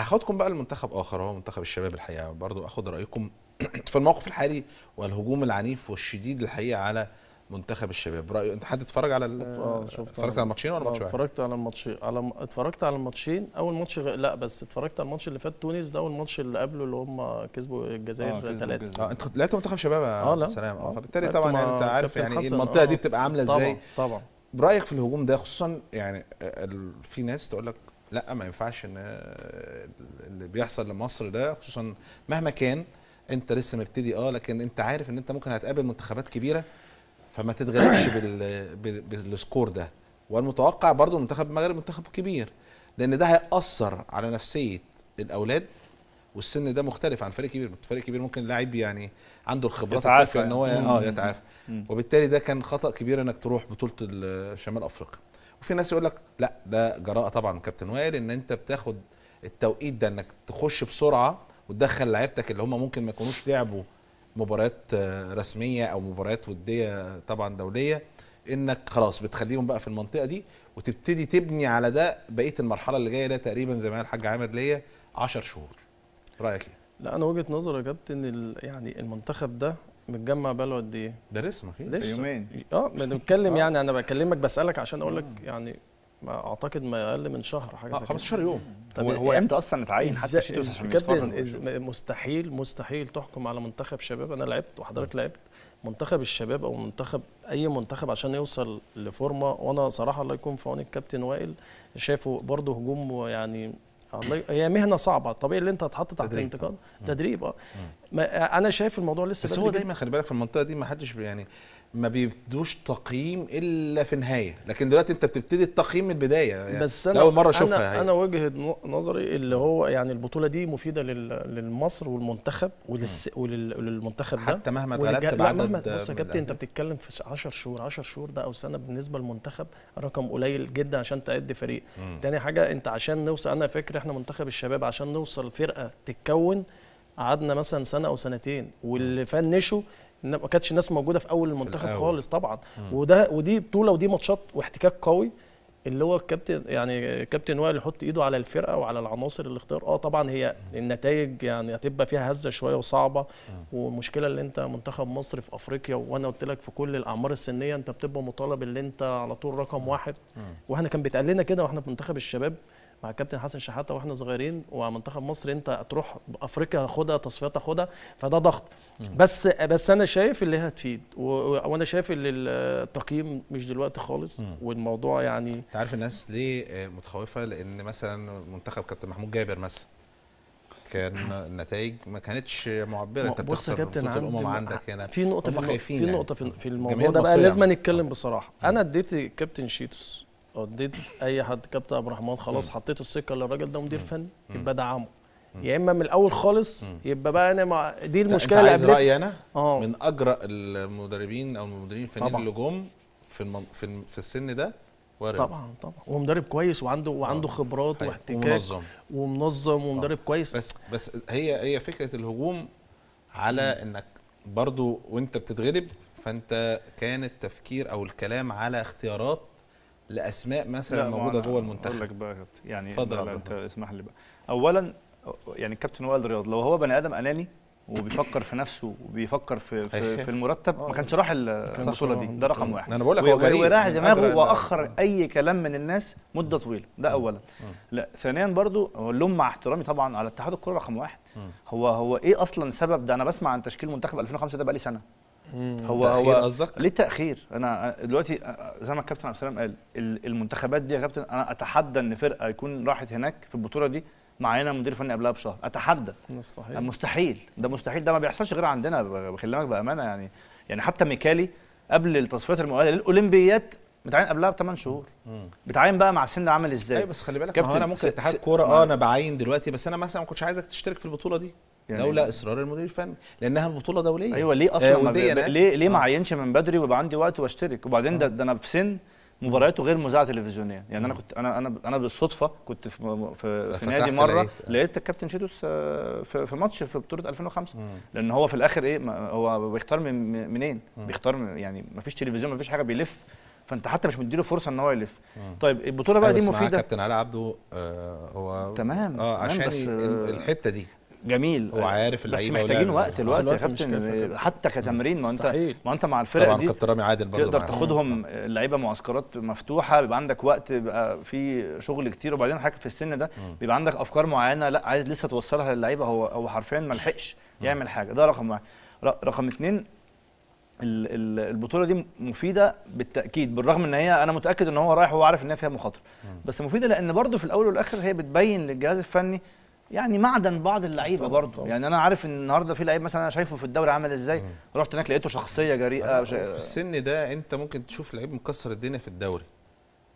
هاخدكم بقى لمنتخب اخر هو منتخب الشباب الحقيقه برضو اخد رايكم في الموقف الحالي والهجوم العنيف والشديد الحقيقه على منتخب الشباب رأي انت حد اتفرج على آه، اتفرجت على الماتشين ولا ماتش واحد اتفرجت على الماتشين على اتفرجت على الماتشين اول ماتش غ... لا بس اتفرجت على الماتش اللي فات تونس ده والماتش اللي قبله اللي هم كسبوا الجزائر ثلاثة آه،, آه. انت لعبت منتخب شباب يا آه سلام اه فبالتالي طبعا يعني انت عارف يعني ايه المنطقه دي آه، بتبقى عامله ازاي طبعا طبعا برايك في الهجوم ده خصوصا يعني في ناس تقول لك لا ما ينفعش ان اللي بيحصل لمصر ده خصوصا مهما كان انت لسه مبتدي اه لكن انت عارف ان انت ممكن هتقابل منتخبات كبيره فما تتغلبش بالسكور ده والمتوقع برضو منتخب المغرب منتخب كبير لان ده هيأثر على نفسيه الاولاد والسن ده مختلف عن فريق كبير فريق كبير ممكن لاعب يعني عنده الخبرات الكافيه ان هو اه يتعافى وبالتالي ده كان خطا كبير انك تروح بطوله شمال افريقيا وفي ناس يقول لك لا ده جراءه طبعا كابتن وائل ان انت بتاخد التوقيت ده انك تخش بسرعه وتدخل لعيبتك اللي هم ممكن ما يكونوش لعبوا مباريات آه، رسميه او مباريات وديه طبعا دوليه انك خلاص بتخليهم بقى في المنطقه دي وتبتدي تبني على ده بقيه المرحله اللي جايه ده تقريبا زي ما قال الحاج عامر ليا 10 شهور رايك ايه؟ لا انا وجهه نظري يا كابتن يعني المنتخب ده متجمع بقاله قد ايه؟ ده لسه ما يومين اه بنتكلم آه. يعني انا بكلمك بسالك عشان اقول لك يعني ما اعتقد ما اقل من شهر حاجه آه، زي كده 15 يوم طب هو, إيه امتى اصلا اتعين حتى شيتوس عشان كابتن مستحيل مستحيل تحكم على منتخب شباب انا لعبت وحضرتك آه. لعبت منتخب الشباب او منتخب اي منتخب عشان يوصل لفورمه وانا صراحه الله يكون في عون الكابتن وائل شافه برضه هجوم يعني الله هي مهنه صعبه طبيعي اللي انت هتحط تحت الانتقاد تدريب اه انا شايف الموضوع لسه بس هو دايما خلي بالك في المنطقه دي ما حدش يعني ما بيدوش تقييم الا في النهايه لكن دلوقتي انت بتبتدي التقييم من البدايه يعني بس انا اول مره اشوفها انا, هي. أنا وجهه نظري اللي هو يعني البطوله دي مفيده للمصر والمنتخب ولل وللمنتخب ده حتى مهما اتغلبت مهما بص يا كابتن انت بتتكلم في 10 شهور 10 شهور ده او سنه بالنسبه للمنتخب رقم قليل جدا عشان تعد فريق مم. تاني حاجه انت عشان نوصل انا فاكر احنا منتخب الشباب عشان نوصل فرقه تتكون قعدنا مثلا سنه او سنتين واللي فنشوا ما كانتش الناس موجوده في اول المنتخب في خالص طبعا مم. وده ودي بطوله ودي ماتشات واحتكاك قوي اللي هو الكابتن يعني كابتن وائل يحط ايده على الفرقه وعلى العناصر اللي اختار اه طبعا هي النتائج يعني هتبقى فيها هزه شويه وصعبه والمشكله اللي انت منتخب مصر في افريقيا وانا قلت لك في كل الاعمار السنيه انت بتبقى مطالب اللي انت على طول رقم واحد واحنا كان بيتقال لنا كده واحنا في منتخب الشباب مع كابتن حسن شحاته واحنا صغيرين ومع منتخب مصر انت تروح افريقيا خدها تصفيات خدها فده ضغط بس بس انا شايف اللي هتفيد وانا شايف ان التقييم مش دلوقتي خالص والموضوع يعني انت عارف الناس ليه آه، متخوفه لان مثلا منتخب كابتن محمود جابر مثلا كان النتائج ما كانتش معبره انت بتخسر كابتن الامم عندك هنا في نقطه في, في يعني. نقطه في, يعني. في الموضوع ده بقى لازم نتكلم بصراحه اه. انا اديت كابتن شيتوس وديت اي حد كابتن عبد الرحمن خلاص حطيت السكه اللي الراجل ده مدير فني يبقى دعمه يا اما من الاول خالص يبقى بقى انا مع دي المشكله اللي قبلت رايي انا آه. من اجرأ المدربين او المديرين الفنيين اللي جم في المن... في, في السن ده وارد طبعا طبعا ومدرب كويس وعنده آه. وعنده خبرات واحتكاك ومنظم ومنظم ومدرب آه. كويس بس بس هي هي فكره الهجوم على انك برضو وانت بتتغلب فانت كان التفكير او الكلام على اختيارات لاسماء مثلا موجوده جوه المنتخب لك بقى كابتن يعني اتفضل انت اسمح لي بقى اولا يعني كابتن وائل رياض لو هو بني ادم اناني وبيفكر في نفسه وبيفكر في في, في المرتب ما كانش راح البطوله دي ده رقم واحد انا بقول لك هو جريء وراح دماغه واخر اه. اي كلام من الناس مده طويله ده اه. اولا اه. لا ثانيا برضو اقول لهم مع احترامي طبعا على اتحاد الكره رقم واحد هو هو ايه اصلا سبب ده انا بسمع عن تشكيل منتخب 2005 ده بقالي سنه هو تأخير هو قصدك؟ ليه تاخير؟ انا دلوقتي زي ما الكابتن عبد السلام قال المنتخبات دي يا كابتن انا اتحدى ان فرقه يكون راحت هناك في البطوله دي معانا مدير فني قبلها بشهر اتحدى مستحيل مستحيل ده مستحيل ده ما بيحصلش غير عندنا بكلمك بامانه يعني يعني حتى ميكالي قبل التصفيات المؤهله للاولمبيات بتعين قبلها بثمان شهور بتعين بقى مع السن عامل ازاي ايوه بس خلي بالك ما هو انا ممكن اتحاد كوره اه انا بعين دلوقتي بس انا مثلا ما كنتش عايزك تشترك في البطوله دي يعني لولا اصرار المدير الفني لانها بطوله دوليه ايوه ليه اصلا آه ما ب... ليه ليه ما آه. عينش من بدري ويبقى عندي وقت واشترك وبعدين ده, آه. ده انا في سن مبارياته غير مذاعه تلفزيونيه يعني انا كنت انا انا انا بالصدفه كنت في في, في نادي مره لقيت, آه. لقيت الكابتن شيدوس في, في ماتش في بطوله 2005 آه. لان هو في الاخر ايه هو بيختار من منين آه. بيختار من يعني ما فيش تلفزيون ما فيش حاجه بيلف فانت حتى مش مديله فرصه ان هو يلف طيب البطوله بقى دي مفيده كابتن علي عبده آه هو تمام اه عشان بس الحته دي جميل هو عارف اللعيبه بس محتاجين وقت الوقت يا كابتن حتى كتمرين ما انت ما انت مع الفرق طبعا دي كابتن رامي عادل برضه تقدر تاخدهم اللعيبه معسكرات مفتوحه بيبقى عندك وقت بيبقى في شغل كتير وبعدين حضرتك في السن ده بيبقى عندك افكار معينه لا عايز لسه توصلها للعيبه هو هو حرفيا ما لحقش يعمل حاجه ده رقم واحد رقم اثنين البطوله دي مفيده بالتاكيد بالرغم ان هي انا متاكد ان هو رايح وهو عارف ان هي فيها مخاطره بس مفيده لان برضه في الاول والاخر هي بتبين للجهاز الفني يعني معدن بعض اللعيبه برضه يعني انا عارف ان النهارده في لعيب مثلا انا شايفه في الدوري عامل ازاي رحت هناك لقيته شخصيه جريئه في السن ده انت ممكن تشوف لعيب مكسر الدنيا في الدوري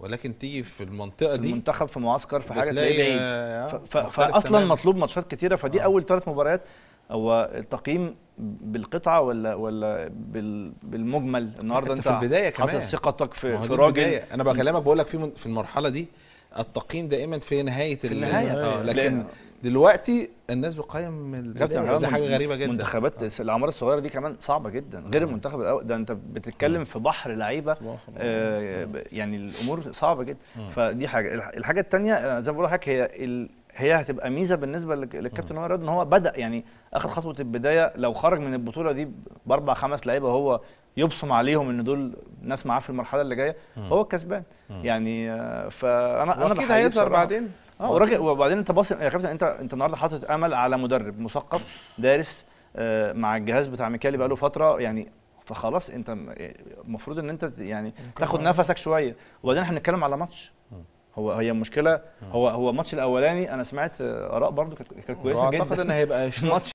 ولكن تيجي في المنطقه دي في المنتخب في معسكر في حاجه تلاقيه بعيد آه، فاصلا مطلوب ماتشات كتيره فدي آه. اول ثلاث مباريات هو التقييم بالقطعه ولا ولا بالمجمل النهارده انت, في البدايه كمان حاطط ثقتك في, في راجل البداية. انا بكلمك بقول لك في في المرحله دي التقييم دائما في نهايه في النهايه اه لكن دلوقتي الناس بتقيم دي حاجه غريبه جدا منتخبات آه. الاعمار الصغيره دي كمان صعبه جدا غير آه. المنتخب الاول ده انت بتتكلم في بحر لعيبه آه يعني الامور صعبه جدا آه. فدي حاجه الحاجه الثانيه زي ما بقول لحضرتك هي هي هتبقى ميزه بالنسبه للكابتن عمر ان هو بدا يعني اخذ خطوه البدايه لو خرج من البطوله دي باربع خمس لعيبه هو يبصم عليهم ان دول ناس معاه في المرحله اللي جايه هو الكسبان يعني آه، فانا انا اكيد هيظهر بعدين اه وراجل وبعدين انت باص يا كابتن انت انت النهارده حاطط امل على مدرب مثقف دارس آه، مع الجهاز بتاع ميكالي بقاله فتره يعني فخلاص انت آه، المفروض ان انت يعني تاخد نفسك شويه وبعدين احنا بنتكلم على ماتش هو هي المشكله هو هو الماتش الاولاني انا سمعت اراء برضو كانت كويسه جدا اعتقد ان هيبقى ماتش